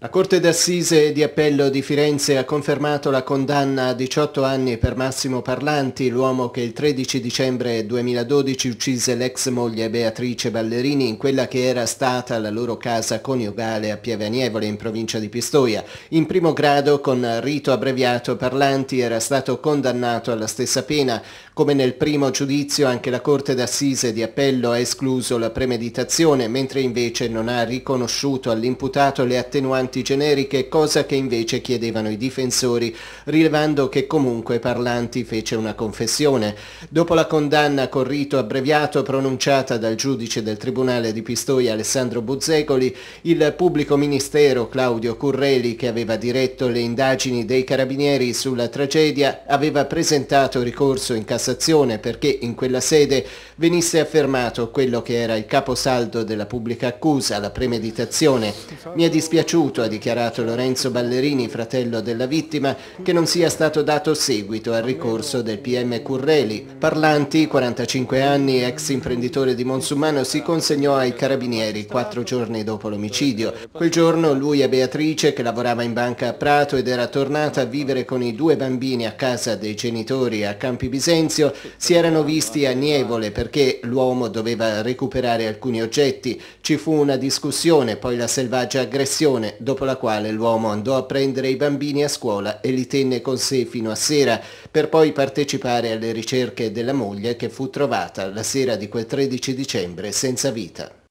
La Corte d'Assise di Appello di Firenze ha confermato la condanna a 18 anni per Massimo Parlanti, l'uomo che il 13 dicembre 2012 uccise l'ex moglie Beatrice Ballerini in quella che era stata la loro casa coniugale a Pievanievole in provincia di Pistoia. In primo grado, con rito abbreviato, Parlanti era stato condannato alla stessa pena. Come nel primo giudizio anche la Corte d'Assise di Appello ha escluso la premeditazione, mentre invece non ha riconosciuto all'imputato le attenuanti antigeneriche, cosa che invece chiedevano i difensori, rilevando che comunque Parlanti fece una confessione. Dopo la condanna con rito abbreviato pronunciata dal giudice del Tribunale di Pistoia Alessandro Buzzegoli, il pubblico ministero Claudio Currelli, che aveva diretto le indagini dei carabinieri sulla tragedia, aveva presentato ricorso in Cassazione perché in quella sede venisse affermato quello che era il caposaldo della pubblica accusa, la premeditazione. Mi è dispiaciuto avvenuto, ha dichiarato Lorenzo Ballerini, fratello della vittima, che non sia stato dato seguito al ricorso del PM Curreli. Parlanti, 45 anni, ex imprenditore di Monsumano, si consegnò ai carabinieri quattro giorni dopo l'omicidio. Quel giorno lui e Beatrice, che lavorava in banca a Prato ed era tornata a vivere con i due bambini a casa dei genitori a Campi Bisenzio, si erano visti a Nievole perché l'uomo doveva recuperare alcuni oggetti. Ci fu una discussione, poi la selvaggia aggressione, dopo la quale l'uomo andò a prendere i bambini a scuola e li tenne con sé fino a sera, per poi partecipare alle ricerche della moglie che fu trovata la sera di quel 13 dicembre senza vita.